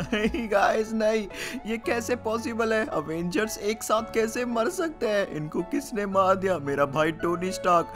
नहीं गाइस नहीं ये कैसे पॉसिबल है अवेंजर्स एक साथ कैसे मर सकते हैं इनको किसने मार दिया मेरा भाई Tony Stark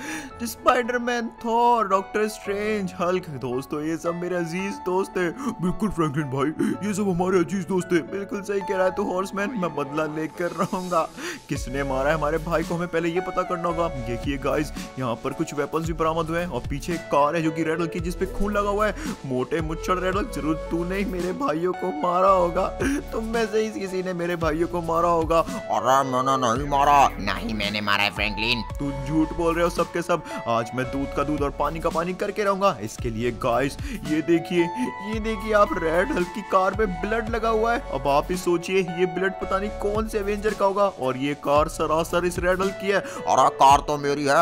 Spiderman Thor Doctor Strange Hulk दोस्तों ये सब मेरे अजीज दोस्त है बिल्कुल फ्रैंकलिन भाई ये सब हमारे अजीज दोस्त है बिल्कुल सही कह रहा है तो हॉर्समैन मैं बदला लेकर रहूंगा किसने मारा है हमारे भाई को हमें पहले ये पता करना होगा देखिए गाइस यहाँ पर कुछ वेपन्स भी बरामद हुए हैं और पीछे कार है जो की रेडल की जिसपे खून लगा हुआ है मोटे मुच्छड़ रेडल जरूर तू ही मेरे भाइयों को को मारा होगा तुम में से ही किसी ने मेरे भाइयों को मारा होगा अरे मैंने नहीं मारा नहीं मैंने मारा है फ्रैंकलिन तू झूठ बोल रहे हो सबके सब आज मैं दूध का दूध और पानी का पानी करके रहूंगा इसके लिए गाइस ये देखिए ये देखिए आप रेड हल्क की कार में ब्लड लगा हुआ है अब आप ही सोचिए ये ब्लड पता नहीं कौन से एवेंजर का होगा और ये कार सरासर इस रेड हल्क की है अरे कार तो मेरी है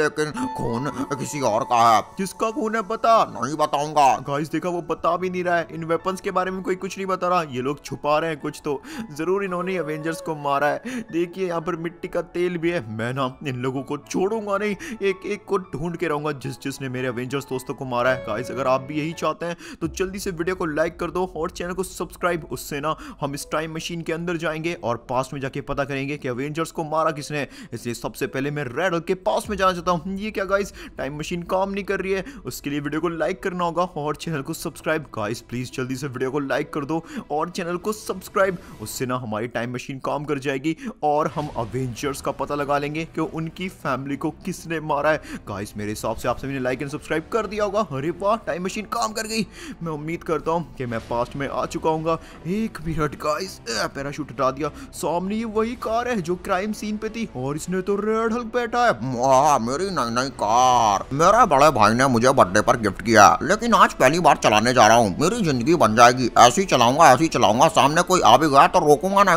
लेकिन खून किसी और का है किसका खून है पता नहीं बताऊंगा गाइस देखा वो बता भी नहीं रहा है इन वेपन्स के बारे में कोई कुछ नहीं बता रहा ये लोग छुपा रहे हैं कुछ तो ज़रूर इन्होंने एवेंजर्स को मारा है देखिए यहाँ पर मिट्टी का तेल भी है मैं ना इन लोगों को छोड़ूंगा नहीं एक एक को ढूंढ के रहूंगा जिस जिसने मेरे एवेंजर्स दोस्तों को मारा है गाइस अगर आप भी यही चाहते हैं तो जल्दी से वीडियो को लाइक कर दो और चैनल को सब्सक्राइब उससे ना हम इस टाइम मशीन के अंदर जाएंगे और पास में जाके पता करेंगे कि अवेंजर्स को मारा किसने इसलिए सबसे पहले मैं रेड के पास में जाना चाहता हूँ ये क्या गाइस टाइम मशीन काम नहीं कर रही है उसके लिए वीडियो को लाइक करना होगा और चैनल को सब्सक्राइब गाइस प्लीज जल्दी से वीडियो को लाइक कर दो और चैनल को सब्सक्राइब उससे ना हमारी टाइम मशीन काम कर जाएगी और हम अवेंजर्स का पता लगा लेंगे कि उनकी फैमिली को किसने मारा है गाइस मेरे हिसाब से आप सभी ने लाइक एंड सब्सक्राइब कर दिया होगा अरे वाह टाइम मशीन काम कर गई मैं उम्मीद करता हूँ कि मैं पास्ट में आ चुका हूँ एक मिनट गाइस पैराशूट हटा दिया सामने ये वही कार है जो क्राइम सीन पे थी और इसने तो रेड हल्क बैठा है मेरी नई नई कार मेरा बड़े भाई ने मुझे बर्थडे पर गिफ्ट किया लेकिन आज पहली बार चलाने जा रहा हूँ मेरी जिंदगी बन जाएगी ऐसी ही चलाऊंगा ऐसे ही चलाऊंगा सामने कोई आ भी गया तो रोकूंगा ना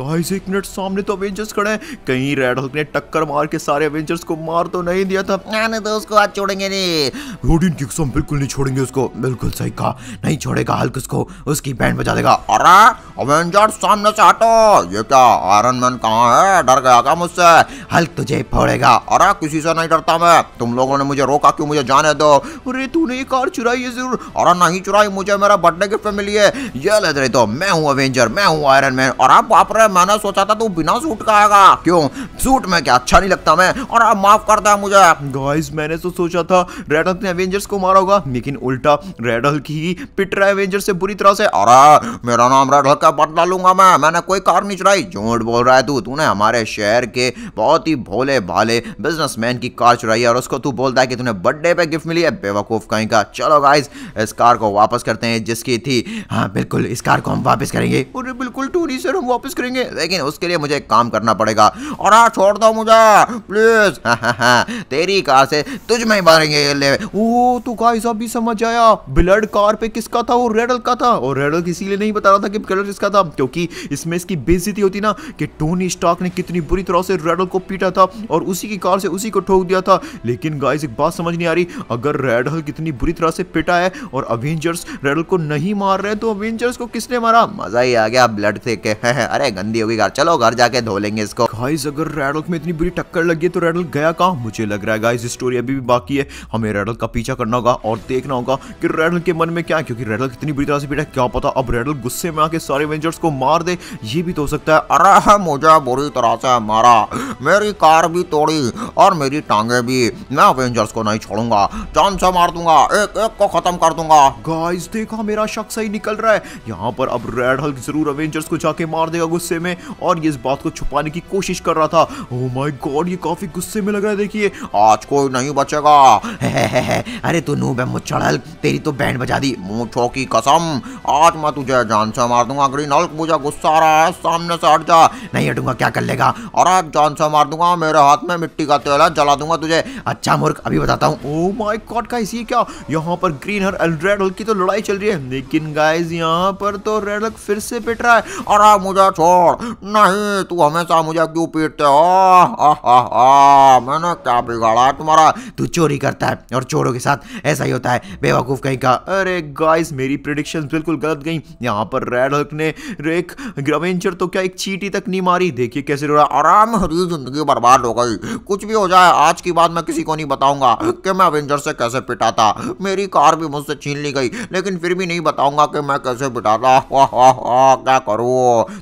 गाइस एक मिनट सामने तो अवेंजर्स खड़े हैं कहीं रेड हल्क ने टक्कर मार के सारे अवेंजर्स को मार तो नहीं दिया था मैंने तो उसको आज छोड़ेंगे नहीं रोडिन डिक्सन बिल्कुल नहीं छोड़ेंगे उसको बिल्कुल सही कहा नहीं छोड़ेगा हल्क उसको उसकी बैंड बजा देगा अरे अवेंजर्स सामने से हटो ये क्या आयरन मैन कहाँ है डर गया क्या मुझसे हल तुझे फोड़ेगा अरे किसी से नहीं डरता मैं तुम लोगों ने मुझे रोका क्यों मुझे जाने दो अरे तूने ये कार चुराई है जरूर अरे नहीं चुराई मुझे मेरा बर्थडे गिफ्ट में मिली है ये ले दे तो मैं हूँ अवेंजर मैं हूँ आयरन मैन और आप बाप मैंने सोचा था तू बिना सूट का आएगा क्यों सूट में क्या अच्छा नहीं लगता मैं और आप माफ कर दिया मुझे गाइस मैंने तो सोचा था रेड हल्क ने एवेंजर्स को मारा होगा लेकिन उल्टा रेड हल्क ही पिट रहा है एवेंजर से बुरी तरह से अरे मेरा नाम रेड हल्क का बदला लूंगा मैं मैंने कोई कार नहीं चुराई झूठ बोल रहा है तू तूने हमारे शहर के बहुत ही भोले भाले बिजनेसमैन की कार चुराई और उसको तू बोलता है कि तूने बर्थडे पे गिफ्ट मिली है बेवकूफ़ कहीं का चलो गाइज इस कार को वापस करते हैं जिसकी थी हाँ बिल्कुल इस कार को हम वापस करेंगे अरे बिल्कुल टूरी सर हम वापस करेंगे लेकिन उसके लिए मुझे काम करना पड़ेगा और हाँ छोड़ दो मुझे प्लीज हाँ हाँ हाँ तेरी कार से तुझ में ही मारेंगे ले ओ तू गाइस अभी समझ आया ब्लड कार पे किसका था वो रेडल का था और रेडल किसी लिए नहीं बता रहा था कि कलर इसका था क्योंकि इसमें इसकी बेजती होती ना कि टोनी स्टॉक ने कितनी बुरी तरह से रेडल को पीटा था और उसी की कार से उसी को ठोक दिया था लेकिन गाइज एक बात समझ नहीं आ रही अगर रेडल कितनी बुरी तरह से पीटा है और अवेंजर्स रेडल को नहीं मार रहे तो अवेंजर्स को किसने मारा मजा ही आ गया ब्लड से अरे गंदी होगी कार चलो घर जाके धो लेंगे इसको गाइज अगर रेडल में इतनी बुरी टक्कर लगी तो रेडल गया कहा मुझे लग रहा है गाइज स्टोरी अभी भी बाकी है हमें रेडल का पीछा करना होगा और देखना होगा कि रेडल के मन में क्या है क्योंकि रेडल कितनी बुरी तरह से पीटा क्या पता अब रेडल गुस्से में आके सारे सारे एवेंजर्स को मार दे ये भी तो हो सकता है अरे हाँ, मुझे बुरी तरह से मारा मेरी कार भी तोड़ी और मेरी टांगे भी मैं एवेंजर्स को नहीं छोड़ूंगा जान से मार दूंगा एक एक को खत्म कर दूंगा गाइस देखा मेरा शक सही निकल रहा है यहाँ पर अब रेड हल्क जरूर एवेंजर्स को जाके मार देगा गुस्से में और ये इस बात को छुपाने की कोशिश कर रहा था ओ माय गॉड ये काफी गुस्से में लग रहा है देखिए आज कोई नहीं बचेगा अरे तू नूब है मुच्छड़ हल्क तेरी तो बैंड बजा दी मुंह की कसम आज मैं तुझे जान से मार दूंगा ग्रीन हल्क मुझे गुस्सा आ रहा है सामने से हट जा नहीं हटूंगा क्या कर लेगा और आप जान से मार दूंगा मेरे हाथ में मिट्टी का तेल है जला दूंगा तुझे अच्छा मूर्ख अभी बताता हूँ ओ माय गॉड का इसी क्या यहाँ पर ग्रीन हर एंड रेड हल्क की तो लड़ाई चल रही है लेकिन गाइज यहाँ पर तो रेड हल्क फिर से पिट रहा है और आप मुझे छोड़ नहीं तू हमेशा मुझे क्यों पीटते हो मैंने क्या बिगाड़ा है तुम्हारा तू चोरी करता है और चोरों के साथ ऐसा ही होता है बेवकूफ़ कहीं का अरे गाइस मेरी प्रिडिक्शन बिल्कुल गलत गई यहाँ पर रेड हल्क ने ने एक ग्रवेंचर तो क्या एक चीटी तक नहीं मारी देखिए कैसे रो रहा आराम हरी जिंदगी बर्बाद हो गई कुछ भी हो जाए आज की बात मैं किसी को नहीं बताऊंगा कि मैं अवेंजर से कैसे पिटा था मेरी कार भी मुझसे छीन ली गई लेकिन फिर भी नहीं बताऊंगा कि मैं कैसे पिटा था हा हा हा क्या करो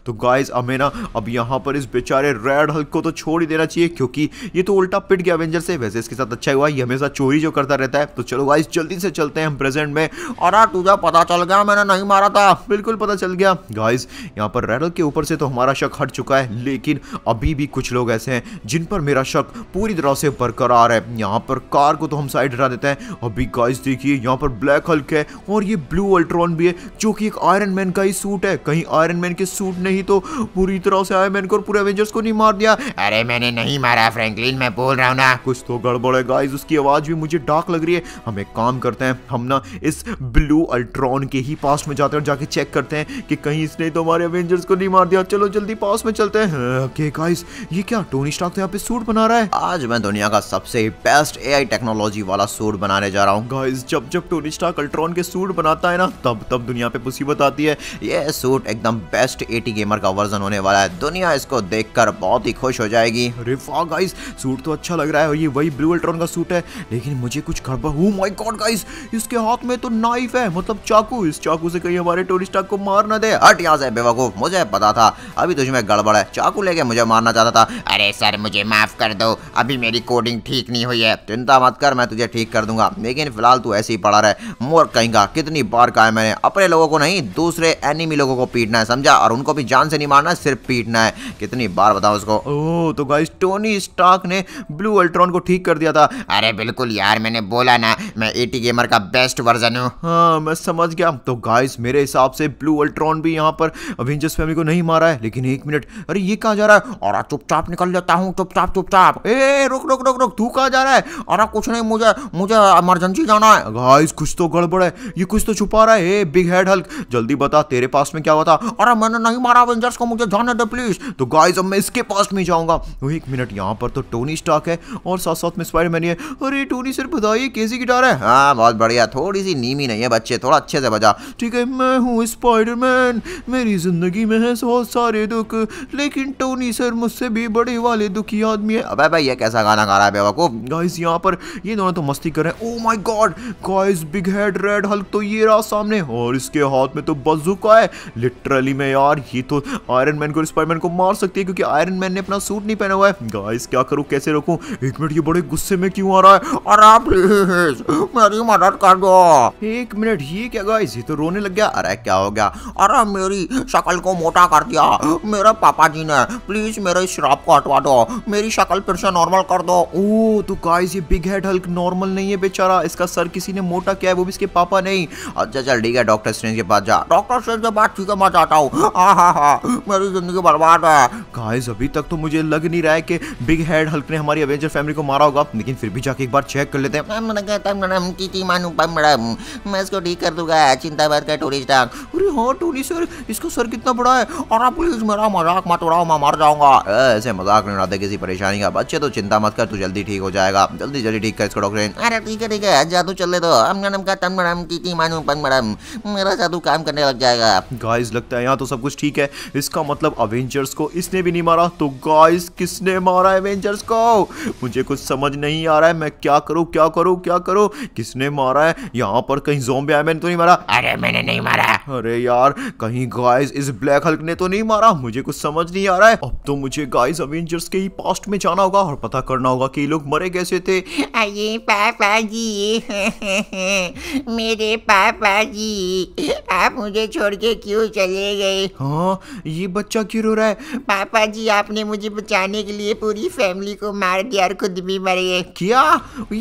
तो गाइज हमें ना अब यहाँ पर इस बेचारे रेड हल्क को तो छोड़ ही देना चाहिए क्योंकि ये तो उल्टा पिट गया अवेंजर से वैसे इसके साथ अच्छा हुआ ये हमेशा चोरी जो करता रहता है तो चलो गाइज जल्दी से चलते हैं हम प्रेजेंट में और तुझे पता चल गया मैंने नहीं मारा था बिल्कुल पता चल गया गाइस यहाँ पर रैडल के ऊपर से तो हमारा शक हट चुका है लेकिन अभी भी कुछ लोग ऐसे हैं जिन पर मेरा शक पूरी तरह से बरकरार है यहाँ पर कार को तो हम साइड हटा देते हैं अभी गाइस देखिए यहाँ पर ब्लैक हल्क है और ये ब्लू अल्ट्रॉन भी है जो कि एक आयरन मैन का ही सूट है कहीं आयरन मैन के सूट नहीं तो पूरी तरह से आयरन मैन को पूरे एवेंजर्स को नहीं मार दिया अरे मैंने नहीं मारा फ्रेंकलिन मैं बोल रहा हूँ ना कुछ तो गड़बड़ है गाइज उसकी आवाज भी मुझे डाक लग रही है हम एक काम करते हैं हम ना इस ब्लू अल्ट्रॉन के ही पास में जाते हैं और जाके चेक करते हैं कि कहीं नहीं इसने तो हमारे एवेंजर्स को नहीं मार दिया चलो जल्दी पास में चलते हैं ओके गाइस ये क्या टोनी स्टार्क तो यहाँ पे सूट बना रहा है आज मैं दुनिया का सबसे बेस्ट एआई टेक्नोलॉजी वाला सूट बनाने जा रहा हूँ गाइस जब जब टोनी स्टार्क अल्ट्रॉन के सूट बनाता है ना तब तब दुनिया पे मुसीबत आती है ये सूट एकदम बेस्ट एटी गेमर का वर्जन होने वाला है दुनिया इसको देखकर बहुत ही खुश हो जाएगी अरे वाह गाइस सूट तो अच्छा लग रहा है और ये वही ब्लू अल्ट्रॉन का सूट है लेकिन मुझे कुछ गड़बड़ हो माय गॉड गाइस इसके हाथ में तो नाइफ है मतलब चाकू इस चाकू से कहीं हमारे टोनी स्टार्क को मार ना दे हट यहाँ से बेवकूफ मुझे पता था अभी तुझमें गड़बड़ है चाकू लेके मुझे मारना चाहता था अरे सर मुझे माफ कर दो अभी मेरी कोडिंग ठीक नहीं हुई है चिंता मत कर मैं तुझे ठीक कर दूंगा लेकिन फिलहाल तू ऐसे ही पड़ा रहे मोर कहीं का कितनी बार कहा मैंने अपने लोगों को नहीं दूसरे एनिमी लोगों को पीटना है समझा और उनको भी जान से नहीं मारना सिर्फ पीटना है कितनी बार बताओ उसको तो गाइस टोनी स्टॉक ने ब्लू अल्ट्रॉन को ठीक कर दिया था अरे बिल्कुल यार मैंने बोला ना मैं एटी e गेमर का बेस्ट वर्जन हूँ हाँ मैं समझ गया तो गाइस मेरे हिसाब से ब्लू अल्ट्रॉन भी भी यहाँ पर अवेंजर्स फैमिली को नहीं मारा है लेकिन एक मिनट अरे ये कहाँ जा रहा है और चुपचाप निकल जाता हूँ चुपचाप चुपचाप ए रुक रुक रुक रुक तू कहाँ जा रहा है अरे कुछ नहीं मुझे मुझे इमरजेंसी जाना है गाइस कुछ तो गड़बड़ है ये कुछ तो छुपा रहा है ए बिग हेड हल्क जल्दी बता तेरे पास में क्या हुआ था अरे मैंने नहीं मारा अवेंजर्स को मुझे जाना था प्लीज तो गाइस अब मैं इसके पास में जाऊंगा तो एक मिनट यहाँ पर तो टोनी स्टॉक है और साथ साथ में स्पाइडरमैन है अरे टोनी सर बताइए कैसी गिटार है हाँ बहुत बढ़िया थोड़ी सी नीमी नहीं है बच्चे थोड़ा अच्छे से बजा ठीक है मैं हूँ स्पाइडरमैन मेरी जिंदगी में है बहुत सारे दुख लेकिन टोनी सर मुझसे भी बड़े वाले दुखी आदमी है अबे भाई ये कैसा गाना गा रहा है बेवकूफ गाइस यहाँ पर ये दोनों तो मस्ती कर रहे हैं oh my god guys big head red Hulk तो ये रहा सामने और इसके हाथ में तो बजुका है लिटरली में यार ये तो आयरन मैन को स्पाइडमैन को मार सकती है क्योंकि आयरन मैन ने अपना सूट नहीं पहना हुआ है गाइस क्या करूँ कैसे रोकूं एक मिनट ये बड़े गुस्से में क्यों आ रहा है और आप प्लीज मेरी मदद कर दो एक मिनट ये क्या गाइस ये तो रोने लग गया अरे क्या हो गया अरे मेरी शक्ल को मोटा कर दिया मेरे पापा जी ने प्लीज मेरे इस श्राप को हटवा दो मेरी शक्ल फिर से नॉर्मल कर दो ओ तो गाइस ये बिग हेड हल्क नॉर्मल नहीं है बेचारा इसका सर किसी ने मोटा किया है वो भी इसके पापा नहीं अच्छा चल ठीक है डॉक्टर स्ट्रेंज के पास जा डॉक्टर स्ट्रेंज के पास ठीक है मैं जाता हूँ हाँ हाँ हाँ मेरी जिंदगी बर्बाद है गाइस अभी तक तो मुझे लग नहीं रहा है कि बिग हेड हल्क ने हमारी एवेंजर फैमिली को मारा होगा लेकिन फिर भी जाके एक बार चेक कर लेते हैं मैंने कहता मैडम की मैडम मैं इसको ठीक कर दूंगा चिंता भर का टूरिस्ट अरे हाँ टूरिस्ट यार इसका सर कितना बड़ा है और आप प्लीज मेरा मजाक मत उड़ाओ मैं मर जाऊंगा ऐसे मजाक नहीं उड़ाते किसी परेशानी का बच्चे तो चिंता मत कर तू जल्दी ठीक हो जाएगा जल्दी जल्दी ठीक कर इसको डॉक्टर अरे ठीक है ठीक है जादू चल दो अमनम मैडम मेरा जादू काम करने लग जाएगा गाइस लगता है यहाँ तो सब कुछ ठीक है इसका मतलब अवेंजर्स को इसने भी नहीं मारा तो गाइस किसने मारा एवेंजर्स को मुझे कुछ समझ नहीं आ रहा है मैं क्या करूँ क्या करूँ क्या करूँ किसने मारा है यहाँ पर कहीं जोम्बे आया मैंने तो नहीं मारा अरे मैंने नहीं मारा अरे यार कहीं नहीं गाइस इस ब्लैक हल्क ने तो नहीं मारा मुझे कुछ समझ नहीं आ रहा है अब तो मुझे गाइस अवेंजर्स के ही पास्ट में जाना होगा और पता करना होगा कि ये लोग मरे कैसे थे अरे पापा जी मेरे पापा जी आप मुझे छोड़ के क्यों चले गए हाँ ये बच्चा क्यों रो रहा है पापा जी आपने मुझे बचाने के लिए पूरी फैमिली को मार दिया और खुद भी मर गए क्या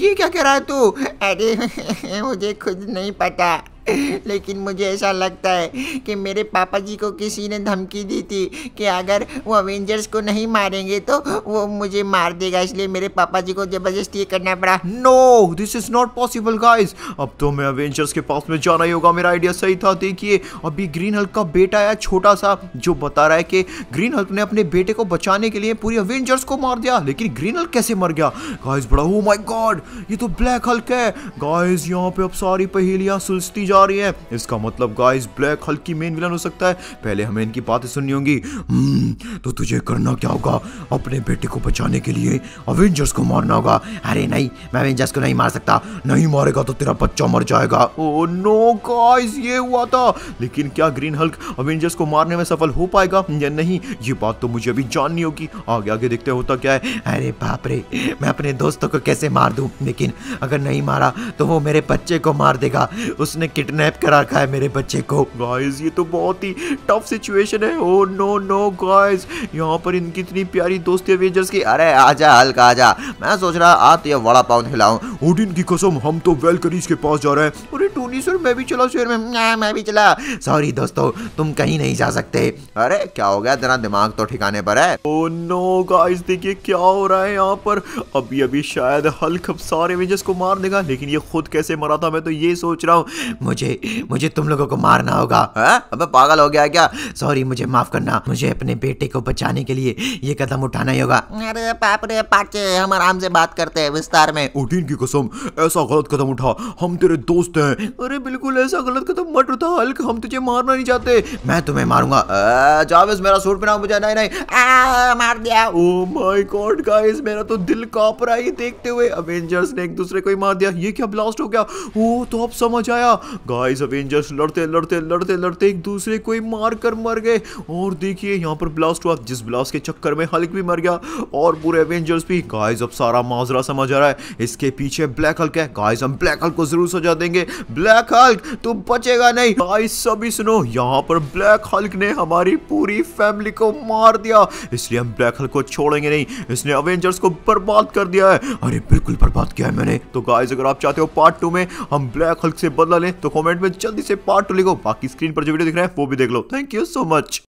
ये क्या कह रहा है तू अरे मुझे खुद नहीं पता लेकिन मुझे ऐसा लगता है कि मेरे पापा जी को किसी ने धमकी दी थी कि अगर वो अवेंजर्स को नहीं मारेंगे तो वो मुझे मार देगा इसलिए मेरे पापा जी को ज़बरदस्ती करना पड़ा no this is not possible guys अब तो मैं अवेंजर्स के पास में जाना ही होगा मेरा आइडिया सही था देखिए अभी ग्रीन हल्क का बेटा आया छोटा सा जो बता रहा है कि ग्रीन हल्क ने अपने बेटे को बचाने के लिए पूरी अवेंजर्स को मार दिया लेकिन ग्रीन हल्क कैसे मर गया गाइस बड़ा ओ माय गॉड ये तो ब्लैक हल्क है गाइस यहाँ पे अब सारी पहेलियाँ सुलझती जा आ रही है इसका मतलब गाइस ब्लैक हल्क की मेन विलन हो सकता है पहले हमें इनकी बातें सुननी होंगी हम्म, तो तुझे करना क्या होगा अपने बेटे को बचाने के लिए अवेंजर्स को मारना होगा अरे नहीं मैं अवेंजर्स को नहीं मार सकता नहीं मारेगा तो तेरा बच्चा मर जाएगा ओ नो गाइस ये हुआ था लेकिन क्या ग्रीन हल्क अवेंजर्स को मारने में सफल हो पाएगा या नहीं ये बात तो मुझे अभी जाननी होगी आगे आगे देखते होता क्या है अरे बाप रे मैं अपने दोस्तों को कैसे मार दूं लेकिन अगर नहीं मारा तो वो मेरे बच्चे को मार देगा उसने किट किडनैप कर रखा है मेरे बच्चे को गाइस ये तो बहुत ही टफ सिचुएशन है ओ नो नो गाइस यहाँ पर इनकी इतनी प्यारी दोस्ती अवेंजर्स की अरे आजा हल्का आजा मैं सोच रहा आज ये वड़ा पाव खिलाऊं उडिन की कसम हम तो वेलकरीज के पास जा रहे हैं टूनी सर मैं भी चला शेर में मैं भी चला सॉरी दोस्तों तुम कहीं नहीं जा सकते अरे क्या हो गया तेरा दिमाग तो ठिकाने पर है ओ नो गाइस देखिए क्या हो रहा है यहाँ पर अभी अभी शायद हल्क सारे वेजेस को मार देगा लेकिन ये खुद कैसे मरा था मैं तो ये सोच रहा हूँ मुझे मुझे तुम लोगों को मारना होगा हाँ? अब पागल हो गया क्या सॉरी मुझे माफ करना मुझे अपने बेटे को बचाने के लिए ये कदम उठाना ही होगा अरे पाप रे पाचे हम आराम से बात करते हैं विस्तार में उठीन की कसम ऐसा गलत कदम उठा हम तेरे दोस्त हैं अरे बिल्कुल ऐसा गलत कदम मत उठा हल्क हम तुझे मारना नहीं चाहते मैं तुम्हें मारूंगा जावेस मेरा सूट पहना मुझे नहीं नहीं मार दिया ओ माय गॉड गाइस मेरा तो दिल कांप रहा है देखते हुए अवेंजर्स ने एक दूसरे को ही मार दिया ये क्या ब्लास्ट हो गया ओ तो अब समझ आया गाइस अवेंजर्स लड़ते लड़ते लड़ते लड़ते एक दूसरे को ही मार कर मर गए और देखिए यहाँ पर ब्लास्ट हुआ जिस ब्लास्ट के चक्कर में हल्क भी मर गया और पूरे एवेंजर्स भी गाइस अब सारा माजरा समझ आ रहा है इसके पीछे ब्लैक हल्क है गाइस हम ब्लैक हल्क को जरूर सजा देंगे ब्लैक हल्क तू बचेगा नहीं भाई सभी सुनो यहाँ पर ब्लैक हल्क ने हमारी पूरी फैमिली को मार दिया इसलिए हम ब्लैक हल्क को छोड़ेंगे नहीं इसने अवेंजर्स को बर्बाद कर दिया है अरे बिल्कुल बर्बाद किया है मैंने तो गाइस अगर आप चाहते हो पार्ट टू में हम ब्लैक हल्क से बदला लें तो कॉमेंट में जल्दी से पार्ट टू लिखो बाकी स्क्रीन पर जो वीडियो दिख रहा है वो भी देख लो थैंक यू सो मच